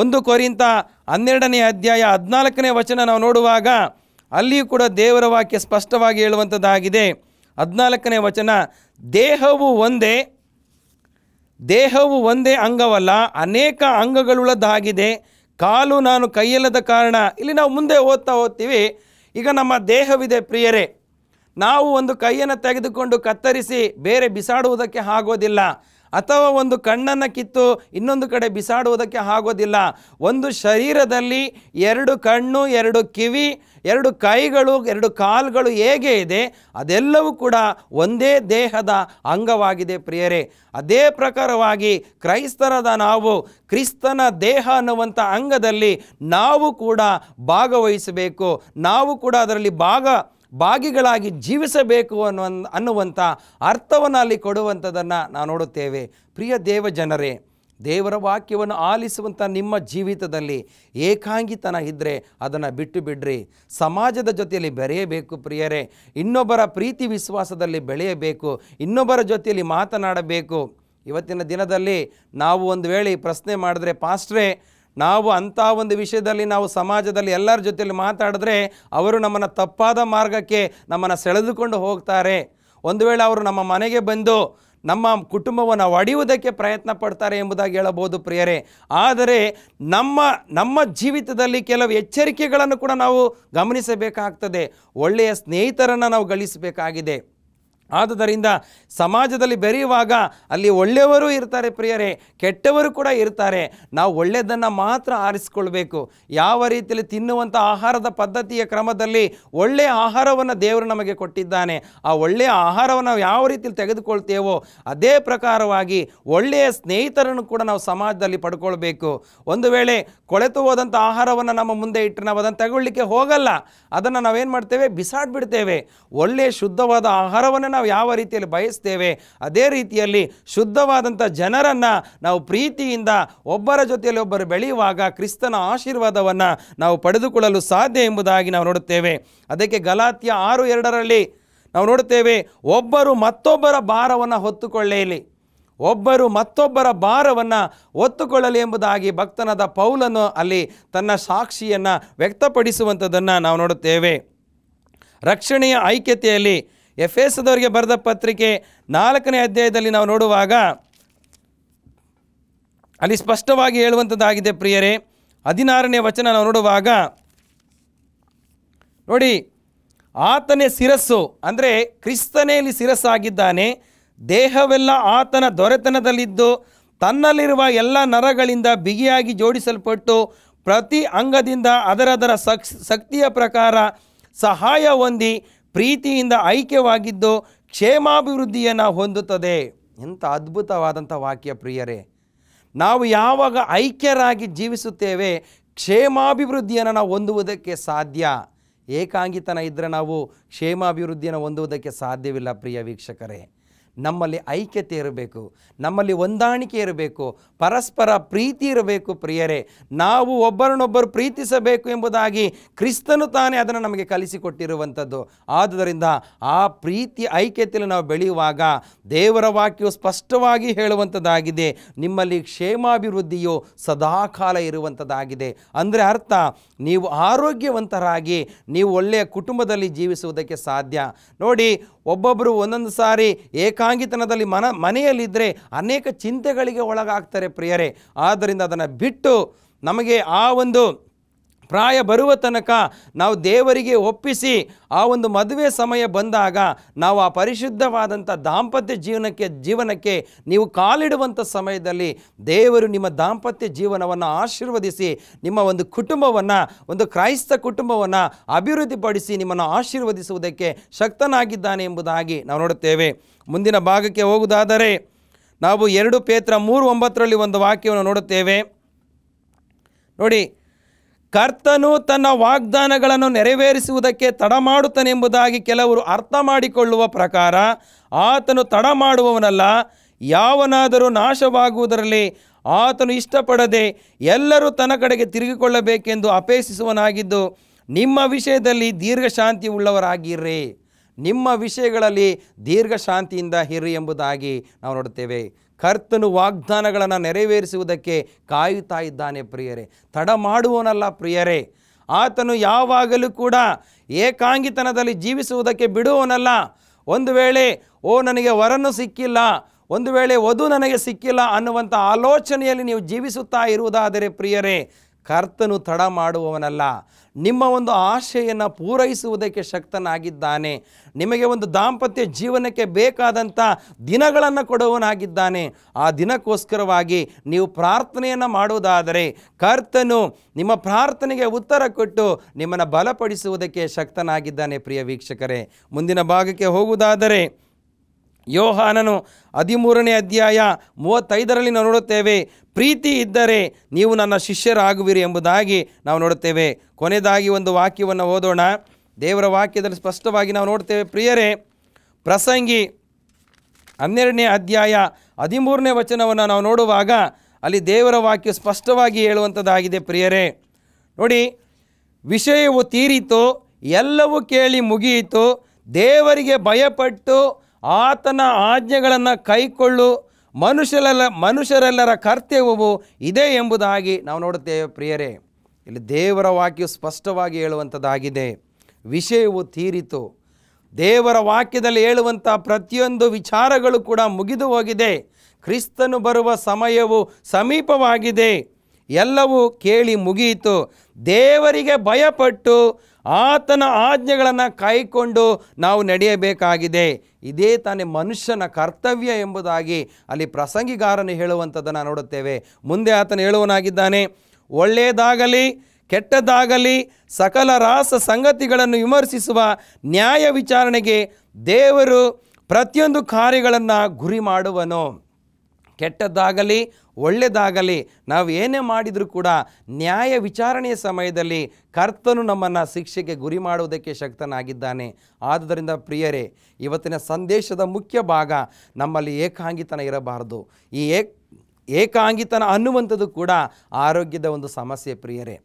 ಒಂದು ಕೊರಿಂತ ಹನ್ನೆರಡನೇ ಅಧ್ಯಾಯ ಹದಿನಾಲ್ಕನೇ ವಚನ ನಾವು ನೋಡುವಾಗ ಅಲ್ಲಿಯೂ ಕೂಡ ದೇವರ ವಾಕ್ಯ ಸ್ಪಷ್ಟವಾಗಿ ಹೇಳುವಂಥದ್ದಾಗಿದೆ ಹದಿನಾಲ್ಕನೇ ವಚನ ದೇಹವು ಒಂದೇ ದೇಹವು ಒಂದೇ ಅಂಗವಲ್ಲ ಅನೇಕ ಅಂಗಗಳುಳ್ಳದ್ದಾಗಿದೆ ಕಾಲು ನಾನು ಕೈಯಲ್ಲದ ಕಾರಣ ಇಲ್ಲಿ ನಾವು ಮುಂದೆ ಓದ್ತಾ ಹೋಗ್ತೀವಿ ಈಗ ನಮ್ಮ ದೇಹವಿದೆ ಪ್ರಿಯರೇ ನಾವು ಒಂದು ಕೈಯನ್ನು ತೆಗೆದುಕೊಂಡು ಕತ್ತರಿಸಿ ಬೇರೆ ಬಿಸಾಡುವುದಕ್ಕೆ ಆಗೋದಿಲ್ಲ ಅಥವಾ ಒಂದು ಕಣ್ಣನ್ನು ಕಿತ್ತು ಇನ್ನೊಂದು ಕಡೆ ಬಿಸಾಡುವುದಕ್ಕೆ ಆಗೋದಿಲ್ಲ ಒಂದು ಶರೀರದಲ್ಲಿ ಎರಡು ಕಣ್ಣು ಎರಡು ಕಿವಿ ಎರಡು ಕೈಗಳು ಎರಡು ಕಾಲುಗಳು ಹೇಗೆ ಇದೆ ಅದೆಲ್ಲವೂ ಕೂಡ ಒಂದೇ ದೇಹದ ಅಂಗವಾಗಿದೆ ಪ್ರಿಯರೇ ಅದೇ ಪ್ರಕಾರವಾಗಿ ಕ್ರೈಸ್ತರದ ನಾವು ಕ್ರಿಸ್ತನ ದೇಹ ಅನ್ನುವಂಥ ಅಂಗದಲ್ಲಿ ನಾವು ಕೂಡ ಭಾಗವಹಿಸಬೇಕು ನಾವು ಕೂಡ ಅದರಲ್ಲಿ ಭಾಗ ಭಾಗಿಗಳಾಗಿ ಜೀವಿಸಬೇಕು ಅನ್ನುವ ಅನ್ನುವಂಥ ಅರ್ಥವನ್ನು ಅಲ್ಲಿ ಕೊಡುವಂಥದ್ದನ್ನು ನಾವು ನೋಡುತ್ತೇವೆ ಪ್ರಿಯ ದೇವ ಜನರೇ ದೇವರ ವಾಕ್ಯವನ್ನು ಆಲಿಸುವಂಥ ನಿಮ್ಮ ಜೀವಿತದಲ್ಲಿ ಏಕಾಂಗಿತನ ಇದ್ದರೆ ಅದನ್ನು ಬಿಟ್ಟು ಬಿಡ್ರಿ ಸಮಾಜದ ಜೊತೆಯಲ್ಲಿ ಬೆರೆಯಬೇಕು ಪ್ರಿಯರೇ ಇನ್ನೊಬ್ಬರ ಪ್ರೀತಿ ವಿಶ್ವಾಸದಲ್ಲಿ ಬೆಳೆಯಬೇಕು ಇನ್ನೊಬ್ಬರ ಜೊತೆಯಲ್ಲಿ ಮಾತನಾಡಬೇಕು ಇವತ್ತಿನ ದಿನದಲ್ಲಿ ನಾವು ಒಂದು ವೇಳೆ ಪ್ರಶ್ನೆ ಮಾಡಿದ್ರೆ ಪಾಸ್ಟ್ರೇ ನಾವು ಅಂಥ ಒಂದು ವಿಷಯದಲ್ಲಿ ನಾವು ಸಮಾಜದಲ್ಲಿ ಎಲ್ಲರ ಜೊತೆಯಲ್ಲಿ ಮಾತಾಡಿದ್ರೆ ಅವರು ನಮ್ಮನ್ನು ತಪ್ಪಾದ ಮಾರ್ಗಕ್ಕೆ ನಮ್ಮನ್ನು ಸೆಳೆದುಕೊಂಡು ಹೋಗ್ತಾರೆ ಒಂದು ವೇಳೆ ಅವರು ನಮ್ಮ ಮನೆಗೆ ಬಂದು ನಮ್ಮ ಕುಟುಂಬವನ್ನು ಒಡೆಯುವುದಕ್ಕೆ ಪ್ರಯತ್ನ ಪಡ್ತಾರೆ ಎಂಬುದಾಗಿ ಹೇಳಬಹುದು ಪ್ರಿಯರೇ ಆದರೆ ನಮ್ಮ ನಮ್ಮ ಜೀವಿತದಲ್ಲಿ ಕೆಲವು ಎಚ್ಚರಿಕೆಗಳನ್ನು ಕೂಡ ನಾವು ಗಮನಿಸಬೇಕಾಗ್ತದೆ ಒಳ್ಳೆಯ ಸ್ನೇಹಿತರನ್ನು ನಾವು ಗಳಿಸಬೇಕಾಗಿದೆ ಆದುದರಿಂದ ಸಮಾಜದಲ್ಲಿ ಬೆರೆಯುವಾಗ ಅಲ್ಲಿ ಒಳ್ಳೆಯವರು ಇರ್ತಾರೆ ಪ್ರಿಯರೇ ಕೆಟ್ಟವರು ಕೂಡ ಇರ್ತಾರೆ ನಾವು ಒಳ್ಳೆಯದನ್ನು ಮಾತ್ರ ಆರಿಸಿಕೊಳ್ಬೇಕು ಯಾವ ರೀತಿಯಲ್ಲಿ ತಿನ್ನುವಂಥ ಆಹಾರದ ಪದ್ಧತಿಯ ಕ್ರಮದಲ್ಲಿ ಒಳ್ಳೆಯ ಆಹಾರವನ್ನು ದೇವರು ನಮಗೆ ಕೊಟ್ಟಿದ್ದಾನೆ ಆ ಒಳ್ಳೆಯ ಆಹಾರವನ್ನು ನಾವು ಯಾವ ರೀತಿಯಲ್ಲಿ ತೆಗೆದುಕೊಳ್ತೇವೋ ಅದೇ ಪ್ರಕಾರವಾಗಿ ಒಳ್ಳೆಯ ಸ್ನೇಹಿತರನ್ನು ಕೂಡ ನಾವು ಸಮಾಜದಲ್ಲಿ ಪಡ್ಕೊಳ್ಬೇಕು ಒಂದು ವೇಳೆ ಕೊಳೆತು ಹೋದಂಥ ಆಹಾರವನ್ನು ನಮ್ಮ ಮುಂದೆ ಇಟ್ಟರೆ ನಾವು ಅದನ್ನು ತಗೊಳ್ಳಿಕ್ಕೆ ಹೋಗಲ್ಲ ಅದನ್ನು ನಾವೇನು ಮಾಡ್ತೇವೆ ಬಿಸಾಡ್ಬಿಡ್ತೇವೆ ಒಳ್ಳೆಯ ಶುದ್ಧವಾದ ಆಹಾರವನ್ನು ನಾವು ನಾವು ಯಾವ ರೀತಿಯಲ್ಲಿ ಬಯಸ್ತೇವೆ ಅದೇ ರೀತಿಯಲ್ಲಿ ಶುದ್ಧವಾದಂಥ ಜನರನ್ನು ನಾವು ಪ್ರೀತಿಯಿಂದ ಒಬ್ಬರ ಜೊತೆಯಲ್ಲಿ ಒಬ್ಬರು ಬೆಳೆಯುವಾಗ ಕ್ರಿಸ್ತನ ಆಶೀರ್ವಾದವನ್ನು ನಾವು ಪಡೆದುಕೊಳ್ಳಲು ಸಾಧ್ಯ ಎಂಬುದಾಗಿ ನಾವು ನೋಡುತ್ತೇವೆ ಅದಕ್ಕೆ ಗಲಾತ್ಯ ಆರು ಎರಡರಲ್ಲಿ ನಾವು ನೋಡುತ್ತೇವೆ ಒಬ್ಬರು ಮತ್ತೊಬ್ಬರ ಭಾರವನ್ನು ಹೊತ್ತುಕೊಳ್ಳೇಲಿ ಒಬ್ಬರು ಮತ್ತೊಬ್ಬರ ಭಾರವನ್ನು ಒತ್ತುಕೊಳ್ಳಲಿ ಎಂಬುದಾಗಿ ಭಕ್ತನಾದ ಪೌಲನ್ನು ಅಲ್ಲಿ ತನ್ನ ಸಾಕ್ಷಿಯನ್ನು ವ್ಯಕ್ತಪಡಿಸುವಂಥದ್ದನ್ನು ನಾವು ನೋಡುತ್ತೇವೆ ರಕ್ಷಣೆಯ ಐಕ್ಯತೆಯಲ್ಲಿ ಎಫ್ ಅವರಿಗೆ ಬರೆದ ಪತ್ರಿಕೆ ನಾಲ್ಕನೇ ಅಧ್ಯಾಯದಲ್ಲಿ ನಾವು ನೋಡುವಾಗ ಅಲ್ಲಿ ಸ್ಪಷ್ಟವಾಗಿ ಹೇಳುವಂಥದ್ದಾಗಿದೆ ಪ್ರಿಯರೇ ಹದಿನಾರನೇ ವಚನ ನಾವು ನೋಡುವಾಗ ನೋಡಿ ಆತನೇ ಶಿರಸ್ಸು ಅಂದರೆ ಕ್ರಿಸ್ತನೇ ಇಲ್ಲಿ ಶಿರಸ್ಸಾಗಿದ್ದಾನೆ ದೇಹವೆಲ್ಲ ಆತನ ದೊರೆತನದಲ್ಲಿದ್ದು ತನ್ನಲ್ಲಿರುವ ಎಲ್ಲ ನರಗಳಿಂದ ಬಿಗಿಯಾಗಿ ಜೋಡಿಸಲ್ಪಟ್ಟು ಪ್ರತಿ ಅಂಗದಿಂದ ಅದರದರ ಸಕ್ ಶಕ್ತಿಯ ಪ್ರಕಾರ ಸಹಾಯ ಹೊಂದಿ ಪ್ರೀತಿಯಿಂದ ಐಕ್ಯವಾಗಿದ್ದು ಕ್ಷೇಮಾಭಿವೃದ್ಧಿಯನ್ನು ಹೊಂದುತ್ತದೆ ಎಂಥ ಅದ್ಭುತವಾದಂಥ ವಾಕ್ಯ ಪ್ರಿಯರೇ ನಾವು ಯಾವಾಗ ಐಕ್ಯರಾಗಿ ಜೀವಿಸುತ್ತೇವೆ ಕ್ಷೇಮಾಭಿವೃದ್ಧಿಯನ್ನು ನಾವು ಹೊಂದುವುದಕ್ಕೆ ಸಾಧ್ಯ ಏಕಾಂಗಿತನ ಇದ್ದರೆ ನಾವು ಕ್ಷೇಮಾಭಿವೃದ್ಧಿಯನ್ನು ಹೊಂದುವುದಕ್ಕೆ ಸಾಧ್ಯವಿಲ್ಲ ಪ್ರಿಯ ವೀಕ್ಷಕರೇ ನಮ್ಮಲ್ಲಿ ಐಕ್ಯತೆ ಇರಬೇಕು ನಮ್ಮಲ್ಲಿ ಹೊಂದಾಣಿಕೆ ಇರಬೇಕು ಪರಸ್ಪರ ಪ್ರೀತಿ ಇರಬೇಕು ಪ್ರಿಯರೇ ನಾವು ಒಬ್ಬರನ್ನೊಬ್ಬರು ಪ್ರೀತಿಸಬೇಕು ಎಂಬುದಾಗಿ ಕ್ರಿಸ್ತನು ತಾನೇ ಅದನ್ನು ನಮಗೆ ಕಲಿಸಿಕೊಟ್ಟಿರುವಂಥದ್ದು ಆದುದರಿಂದ ಆ ಪ್ರೀತಿ ಐಕ್ಯತೆಯಲ್ಲಿ ನಾವು ಬೆಳೆಯುವಾಗ ದೇವರ ವಾಕ್ಯವು ಸ್ಪಷ್ಟವಾಗಿ ಹೇಳುವಂಥದ್ದಾಗಿದೆ ನಿಮ್ಮಲ್ಲಿ ಕ್ಷೇಮಾಭಿವೃದ್ಧಿಯು ಸದಾಕಾಲ ಇರುವಂಥದ್ದಾಗಿದೆ ಅಂದರೆ ಅರ್ಥ ನೀವು ಆರೋಗ್ಯವಂತರಾಗಿ ನೀವು ಒಳ್ಳೆಯ ಕುಟುಂಬದಲ್ಲಿ ಜೀವಿಸುವುದಕ್ಕೆ ಸಾಧ್ಯ ನೋಡಿ ಒಬ್ಬೊಬ್ಬರು ಒಂದೊಂದು ಸಾರಿ ಏಕಾಂಗಿತನದಲ್ಲಿ ಮನ ಮನೆಯಲ್ಲಿದ್ದರೆ ಅನೇಕ ಚಿಂತೆಗಳಿಗೆ ಒಳಗಾಗ್ತಾರೆ ಪ್ರಿಯರೇ ಆದ್ದರಿಂದ ಅದನ್ನು ಬಿಟ್ಟು ನಮಗೆ ಆ ಒಂದು ಪ್ರಾಯ ಬರುವ ತನಕ ನಾವು ದೇವರಿಗೆ ಒಪ್ಪಿಸಿ ಆ ಒಂದು ಮದುವೆ ಸಮಯ ಬಂದಾಗ ನಾವು ಆ ಪರಿಶುದ್ಧವಾದಂಥ ದಾಂಪತ್ಯ ಜೀವನಕ್ಕೆ ಜೀವನಕ್ಕೆ ನೀವು ಕಾಲಿಡುವಂಥ ಸಮಯದಲ್ಲಿ ದೇವರು ನಿಮ್ಮ ದಾಂಪತ್ಯ ಜೀವನವನ್ನು ಆಶೀರ್ವದಿಸಿ ನಿಮ್ಮ ಒಂದು ಕುಟುಂಬವನ್ನು ಒಂದು ಕ್ರೈಸ್ತ ಕುಟುಂಬವನ್ನು ಅಭಿವೃದ್ಧಿಪಡಿಸಿ ನಿಮ್ಮನ್ನು ಆಶೀರ್ವದಿಸುವುದಕ್ಕೆ ಶಕ್ತನಾಗಿದ್ದಾನೆ ಎಂಬುದಾಗಿ ನಾವು ನೋಡುತ್ತೇವೆ ಮುಂದಿನ ಭಾಗಕ್ಕೆ ಹೋಗುವುದಾದರೆ ನಾವು ಎರಡು ಪೇತ್ರ ಮೂರು ಒಂಬತ್ತರಲ್ಲಿ ಒಂದು ವಾಕ್ಯವನ್ನು ನೋಡುತ್ತೇವೆ ನೋಡಿ ಕರ್ತನು ತನ್ನ ವಾಗ್ದಾನಗಳನ್ನು ನೆರವೇರಿಸುವುದಕ್ಕೆ ತಡ ಮಾಡುತ್ತಾನೆಂಬುದಾಗಿ ಕೆಲವರು ಅರ್ಥ ಮಾಡಿಕೊಳ್ಳುವ ಪ್ರಕಾರ ಆತನು ತಡ ಮಾಡುವವನಲ್ಲ ಯಾವನಾದರೂ ನಾಶವಾಗುವುದರಲ್ಲಿ ಆತನು ಇಷ್ಟಪಡದೆ ಎಲ್ಲರೂ ತನ್ನ ಕಡೆಗೆ ತಿರುಗಿಕೊಳ್ಳಬೇಕೆಂದು ಅಪೇಕ್ಷಿಸುವನಾಗಿದ್ದು ನಿಮ್ಮ ವಿಷಯದಲ್ಲಿ ದೀರ್ಘಶಾಂತಿ ಉಳ್ಳವರಾಗಿರ್ರಿ ನಿಮ್ಮ ವಿಷಯಗಳಲ್ಲಿ ದೀರ್ಘಶಾಂತಿಯಿಂದ ಹಿರಿ ಎಂಬುದಾಗಿ ನಾವು ನೋಡುತ್ತೇವೆ ಕರ್ತನು ವಾಗ್ದಾನಗಳನ್ನು ನೆರವೇರಿಸುವುದಕ್ಕೆ ಕಾಯುತ್ತಾ ಇದ್ದಾನೆ ಪ್ರಿಯರೇ ತಡ ಮಾಡುವವನಲ್ಲ ಪ್ರಿಯರೇ ಆತನು ಯಾವಾಗಲೂ ಕೂಡ ಏಕಾಂಗಿತನದಲ್ಲಿ ಜೀವಿಸುವುದಕ್ಕೆ ಬಿಡುವವನಲ್ಲ ಒಂದು ವೇಳೆ ಓ ನನಗೆ ವರನು ಸಿಕ್ಕಿಲ್ಲ ಒಂದು ವೇಳೆ ವಧು ನನಗೆ ಸಿಕ್ಕಿಲ್ಲ ಅನ್ನುವಂಥ ಆಲೋಚನೆಯಲ್ಲಿ ನೀವು ಜೀವಿಸುತ್ತಾ ಇರುವುದಾದರೆ ಪ್ರಿಯರೇ ಕರ್ತನು ತಡ ಮಾಡುವವನಲ್ಲ ನಿಮ್ಮ ಒಂದು ಆಶೆಯನ್ನು ಪೂರೈಸುವುದಕ್ಕೆ ಶಕ್ತನಾಗಿದ್ದಾನೆ ನಿಮಗೆ ಒಂದು ದಾಂಪತ್ಯ ಜೀವನಕ್ಕೆ ಬೇಕಾದಂಥ ದಿನಗಳನ್ನು ಕೊಡುವವನಾಗಿದ್ದಾನೆ ಆ ದಿನಕ್ಕೋಸ್ಕರವಾಗಿ ನೀವು ಪ್ರಾರ್ಥನೆಯನ್ನು ಮಾಡುವುದಾದರೆ ಕರ್ತನು ನಿಮ್ಮ ಪ್ರಾರ್ಥನೆಗೆ ಉತ್ತರ ಕೊಟ್ಟು ನಿಮ್ಮನ್ನು ಬಲಪಡಿಸುವುದಕ್ಕೆ ಶಕ್ತನಾಗಿದ್ದಾನೆ ಪ್ರಿಯ ವೀಕ್ಷಕರೇ ಮುಂದಿನ ಭಾಗಕ್ಕೆ ಹೋಗುವುದಾದರೆ ಯೋಹಾನನು ಹದಿಮೂರನೇ ಅಧ್ಯಾಯ ಮೂವತ್ತೈದರಲ್ಲಿ ನಾವು ನೋಡುತ್ತೇವೆ ಪ್ರೀತಿ ಇದ್ದರೆ ನೀವು ನನ್ನ ಶಿಷ್ಯರಾಗುವಿರಿ ಎಂಬುದಾಗಿ ನಾವು ನೋಡುತ್ತೇವೆ ಕೊನೆಯದಾಗಿ ಒಂದು ವಾಕ್ಯವನ್ನು ಓದೋಣ ದೇವರ ವಾಕ್ಯದಲ್ಲಿ ಸ್ಪಷ್ಟವಾಗಿ ನಾವು ನೋಡ್ತೇವೆ ಪ್ರಿಯರೇ ಪ್ರಸಂಗಿ ಹನ್ನೆರಡನೇ ಅಧ್ಯಾಯ ಹದಿಮೂರನೇ ವಚನವನ್ನು ನಾವು ನೋಡುವಾಗ ಅಲ್ಲಿ ದೇವರ ವಾಕ್ಯ ಸ್ಪಷ್ಟವಾಗಿ ಹೇಳುವಂಥದ್ದಾಗಿದೆ ಪ್ರಿಯರೇ ನೋಡಿ ವಿಷಯವು ತೀರಿತು ಎಲ್ಲವೂ ಕೇಳಿ ಮುಗಿಯಿತು ದೇವರಿಗೆ ಭಯಪಟ್ಟು ಆತನ ಆಜ್ಞೆಗಳನ್ನು ಕೈಕೊಳ್ಳು ಮನುಷ್ಯರೆಲ್ಲ ಮನುಷ್ಯರೆಲ್ಲರ ಕರ್ತವ್ಯವು ಇದೆ ಎಂಬುದಾಗಿ ನಾವು ನೋಡುತ್ತೇವೆ ಪ್ರಿಯರೇ ಇಲ್ಲಿ ದೇವರ ವಾಕ್ಯವು ಸ್ಪಷ್ಟವಾಗಿ ಹೇಳುವಂಥದ್ದಾಗಿದೆ ವಿಷಯವು ತೀರಿತು ದೇವರ ವಾಕ್ಯದಲ್ಲಿ ಹೇಳುವಂಥ ಪ್ರತಿಯೊಂದು ವಿಚಾರಗಳು ಕೂಡ ಮುಗಿದು ಹೋಗಿದೆ ಕ್ರಿಸ್ತನು ಬರುವ ಸಮಯವು ಸಮೀಪವಾಗಿದೆ ಎಲ್ಲವೂ ಕೇಳಿ ಮುಗಿಯಿತು ದೇವರಿಗೆ ಭಯಪಟ್ಟು ಆತನ ಆಜ್ಞೆಗಳನ್ನು ಕಾಯ್ಕೊಂಡು ನಾವು ನಡೆಯಬೇಕಾಗಿದೆ ಇದೇ ತಾನೇ ಮನುಷ್ಯನ ಕರ್ತವ್ಯ ಎಂಬುದಾಗಿ ಅಲ್ಲಿ ಪ್ರಸಂಗಿಗಾರನು ಹೇಳುವಂಥದ್ದನ್ನು ನೋಡುತ್ತೇವೆ ಮುಂದೆ ಆತನು ಹೇಳುವನಾಗಿದ್ದಾನೆ ಒಳ್ಳೆಯದಾಗಲಿ ಕೆಟ್ಟದ್ದಾಗಲಿ ಸಕಲ ರಾಸ ಸಂಗತಿಗಳನ್ನು ವಿಮರ್ಶಿಸುವ ನ್ಯಾಯ ವಿಚಾರಣೆಗೆ ದೇವರು ಪ್ರತಿಯೊಂದು ಕಾರ್ಯಗಳನ್ನು ಗುರಿ ಮಾಡುವನು ಕೆಟ್ಟದ್ದಾಗಲಿ ಒಳ್ಳೆಯದಾಗಲಿ ನಾವು ಏನೇ ಮಾಡಿದರೂ ಕೂಡ ನ್ಯಾಯ ವಿಚಾರಣೆಯ ಸಮಯದಲ್ಲಿ ಕರ್ತನು ನಮ್ಮನ್ನು ಶಿಕ್ಷೆಗೆ ಗುರಿ ಮಾಡುವುದಕ್ಕೆ ಶಕ್ತನಾಗಿದ್ದಾನೆ ಆದ್ದರಿಂದ ಪ್ರಿಯರೇ ಇವತ್ತಿನ ಸಂದೇಶದ ಮುಖ್ಯ ಭಾಗ ನಮ್ಮಲ್ಲಿ ಏಕಾಂಗಿತನ ಇರಬಾರದು ಈ ಏಕ್ ಏಕಾಂಗಿತನ ಅನ್ನುವಂಥದ್ದು ಕೂಡ ಆರೋಗ್ಯದ ಒಂದು ಸಮಸ್ಯೆ ಪ್ರಿಯರೇ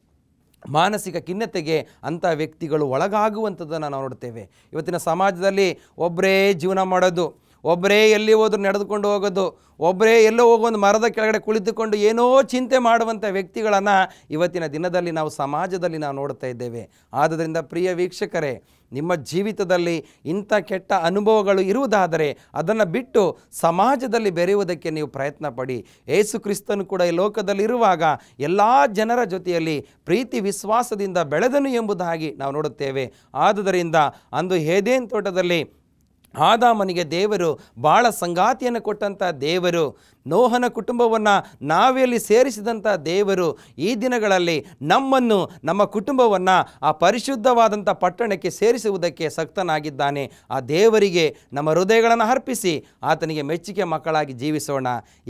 ಮಾನಸಿಕ ಖಿನ್ನತೆಗೆ ಅಂಥ ವ್ಯಕ್ತಿಗಳು ಒಳಗಾಗುವಂಥದ್ದನ್ನು ನಾವು ನೋಡ್ತೇವೆ ಇವತ್ತಿನ ಸಮಾಜದಲ್ಲಿ ಒಬ್ಬರೇ ಜೀವನ ಮಾಡೋದು ಒಬ್ಬರೇ ಎಲ್ಲಿ ಹೋದ್ರು ನಡೆದುಕೊಂಡು ಹೋಗೋದು ಒಬ್ಬರೇ ಎಲ್ಲೋ ಹೋಗೊಂದು ಮರದ ಕೆಳಗಡೆ ಕುಳಿತುಕೊಂಡು ಏನೋ ಚಿಂತೆ ಮಾಡುವಂಥ ವ್ಯಕ್ತಿಗಳನ್ನು ಇವತ್ತಿನ ದಿನದಲ್ಲಿ ನಾವು ಸಮಾಜದಲ್ಲಿ ನಾವು ನೋಡ್ತಾ ಇದ್ದೇವೆ ಆದ್ದರಿಂದ ಪ್ರಿಯ ವೀಕ್ಷಕರೇ ನಿಮ್ಮ ಜೀವಿತದಲ್ಲಿ ಇಂಥ ಕೆಟ್ಟ ಅನುಭವಗಳು ಇರುವುದಾದರೆ ಅದನ್ನು ಬಿಟ್ಟು ಸಮಾಜದಲ್ಲಿ ಬೆರೆಯುವುದಕ್ಕೆ ನೀವು ಪ್ರಯತ್ನ ಪಡಿ ಏಸು ಕ್ರಿಸ್ತನು ಕೂಡ ಈ ಲೋಕದಲ್ಲಿರುವಾಗ ಎಲ್ಲ ಜನರ ಜೊತೆಯಲ್ಲಿ ಪ್ರೀತಿ ವಿಶ್ವಾಸದಿಂದ ಬೆಳೆದನು ಎಂಬುದಾಗಿ ನಾವು ನೋಡುತ್ತೇವೆ ಆದುದರಿಂದ ಅಂದು ಹೇದೇನ್ ತೋಟದಲ್ಲಿ ಆದಾಮನಿಗೆ ದೇವರು ಭಾಳ ಸಂಗಾತಿಯನ್ನು ಕೊಟ್ಟಂಥ ದೇವರು ನೋಹನ ಕುಟುಂಬವನ್ನು ನಾವೆಯಲ್ಲಿ ಸೇರಿಸಿದಂಥ ದೇವರು ಈ ದಿನಗಳಲ್ಲಿ ನಮ್ಮನ್ನು ನಮ್ಮ ಕುಟುಂಬವನ್ನು ಆ ಪರಿಶುದ್ಧವಾದಂಥ ಪಟ್ಟಣಕ್ಕೆ ಸೇರಿಸುವುದಕ್ಕೆ ಸಕ್ತನಾಗಿದ್ದಾನೆ ಆ ದೇವರಿಗೆ ನಮ್ಮ ಹೃದಯಗಳನ್ನು ಅರ್ಪಿಸಿ ಆತನಿಗೆ ಮೆಚ್ಚುಗೆ ಮಕ್ಕಳಾಗಿ ಜೀವಿಸೋಣ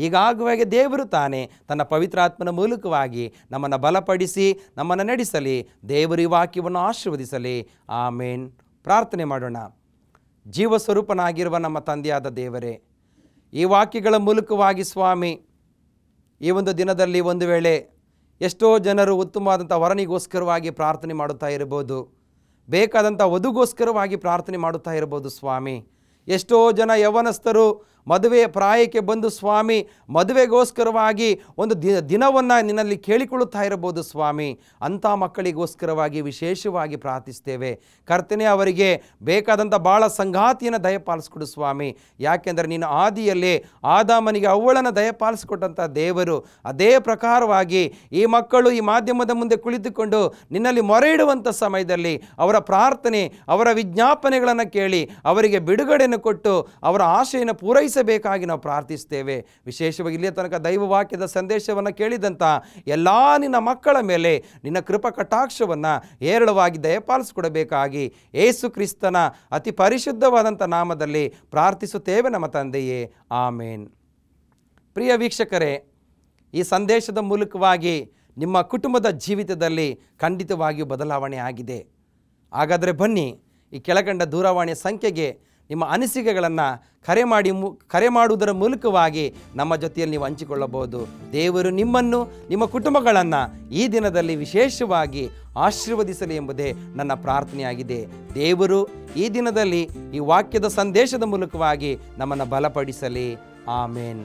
ಈಗಾಗುವಾಗೆ ದೇವರು ತಾನೇ ತನ್ನ ಪವಿತ್ರಾತ್ಮನ ಮೂಲಕವಾಗಿ ನಮ್ಮನ್ನು ಬಲಪಡಿಸಿ ನಮ್ಮನ್ನು ನಡೆಸಲಿ ದೇವರಿ ವಾಕ್ಯವನ್ನು ಆಶೀರ್ವದಿಸಲಿ ಆಮೇನ್ ಪ್ರಾರ್ಥನೆ ಮಾಡೋಣ ಜೀವಸ್ವರೂಪನಾಗಿರುವ ನಮ್ಮ ತಂದೆಯಾದ ದೇವರೇ ಈ ವಾಕ್ಯಗಳ ಮೂಲಕವಾಗಿ ಸ್ವಾಮಿ ಈ ಒಂದು ದಿನದಲ್ಲಿ ಒಂದು ವೇಳೆ ಎಷ್ಟೋ ಜನರು ಉತ್ತಮವಾದಂಥ ವರನಿಗೋಸ್ಕರವಾಗಿ ಪ್ರಾರ್ಥನೆ ಮಾಡುತ್ತಾ ಇರ್ಬೋದು ಬೇಕಾದಂಥ ವಧುಗೋಸ್ಕರವಾಗಿ ಪ್ರಾರ್ಥನೆ ಮಾಡುತ್ತಾ ಇರ್ಬೋದು ಸ್ವಾಮಿ ಎಷ್ಟೋ ಜನ ಯವನಸ್ಥರು ಮದುವೆಯ ಪ್ರಾಯಕ್ಕೆ ಬಂದು ಸ್ವಾಮಿ ಮದುವೆಗೋಸ್ಕರವಾಗಿ ಒಂದು ದಿನ ದಿನವನ್ನು ನಿನ್ನಲ್ಲಿ ಕೇಳಿಕೊಳ್ಳುತ್ತಾ ಇರಬಹುದು ಸ್ವಾಮಿ ಅಂಥ ಮಕ್ಕಳಿಗೋಸ್ಕರವಾಗಿ ವಿಶೇಷವಾಗಿ ಪ್ರಾರ್ಥಿಸ್ತೇವೆ ಕರ್ತನೆ ಅವರಿಗೆ ಬೇಕಾದಂಥ ಭಾಳ ಸಂಗಾತಿಯನ್ನು ದಯಪಾಲಿಸ್ಕೊಡು ಸ್ವಾಮಿ ಯಾಕೆಂದರೆ ನೀನು ಆದಿಯಲ್ಲಿ ಆದಾಮನಿಗೆ ಅವುಗಳನ್ನು ದಯಪಾಲಿಸಿಕೊಟ್ಟಂಥ ದೇವರು ಅದೇ ಪ್ರಕಾರವಾಗಿ ಈ ಮಕ್ಕಳು ಈ ಮಾಧ್ಯಮದ ಮುಂದೆ ಕುಳಿತುಕೊಂಡು ನಿನ್ನಲ್ಲಿ ಮೊರೆ ಇಡುವಂಥ ಸಮಯದಲ್ಲಿ ಅವರ ಪ್ರಾರ್ಥನೆ ಅವರ ವಿಜ್ಞಾಪನೆಗಳನ್ನು ಕೇಳಿ ಅವರಿಗೆ ಬಿಡುಗಡೆಯನ್ನು ಕೊಟ್ಟು ಅವರ ಆಶೆಯನ್ನು ಪೂರೈಸಿ ಬೇಕಾಗಿ ನಾವು ಪ್ರಾರ್ಥಿಸ್ತೇವೆ ವಿಶೇಷವಾಗಿ ಇಲ್ಲಿಯ ತನಕ ದೈವವಾಕ್ಯದ ಸಂದೇಶವನ್ನು ಕೇಳಿದಂಥ ಎಲ್ಲ ನಿನ್ನ ಮಕ್ಕಳ ಮೇಲೆ ನಿನ್ನ ಕೃಪಾ ಕಟಾಕ್ಷವನ್ನು ಹೇರಳವಾಗಿ ದಯಪಾಲಿಸಿಕೊಡಬೇಕಾಗಿ ಏಸು ಕ್ರಿಸ್ತನ ಅತಿ ಪರಿಶುದ್ಧವಾದಂಥ ನಾಮದಲ್ಲಿ ಪ್ರಾರ್ಥಿಸುತ್ತೇವೆ ನಮ್ಮ ತಂದೆಯೇ ಆಮೇನ್ ಪ್ರಿಯ ವೀಕ್ಷಕರೇ ಈ ಸಂದೇಶದ ಮೂಲಕವಾಗಿ ನಿಮ್ಮ ಕುಟುಂಬದ ಜೀವಿತದಲ್ಲಿ ಖಂಡಿತವಾಗಿಯೂ ಬದಲಾವಣೆ ಆಗಿದೆ ಹಾಗಾದರೆ ಬನ್ನಿ ಈ ಕೆಳಗಂಡ ದೂರವಾಣಿಯ ಸಂಖ್ಯೆಗೆ ನಿಮ್ಮ ಅನಿಸಿಕೆಗಳನ್ನು ಕರೆ ಮಾಡಿ ಮು ಕರೆ ಮಾಡುವುದರ ಮೂಲಕವಾಗಿ ನಮ್ಮ ಜೊತೆಯಲ್ಲಿ ನೀವು ಹಂಚಿಕೊಳ್ಳಬಹುದು ದೇವರು ನಿಮ್ಮನ್ನು ನಿಮ್ಮ ಕುಟುಂಬಗಳನ್ನು ಈ ದಿನದಲ್ಲಿ ವಿಶೇಷವಾಗಿ ಆಶೀರ್ವದಿಸಲಿ ಎಂಬುದೇ ನನ್ನ ಪ್ರಾರ್ಥನೆಯಾಗಿದೆ ದೇವರು ಈ ದಿನದಲ್ಲಿ ಈ ವಾಕ್ಯದ ಸಂದೇಶದ ಮೂಲಕವಾಗಿ ನಮ್ಮನ್ನು ಬಲಪಡಿಸಲಿ ಆಮೇನ್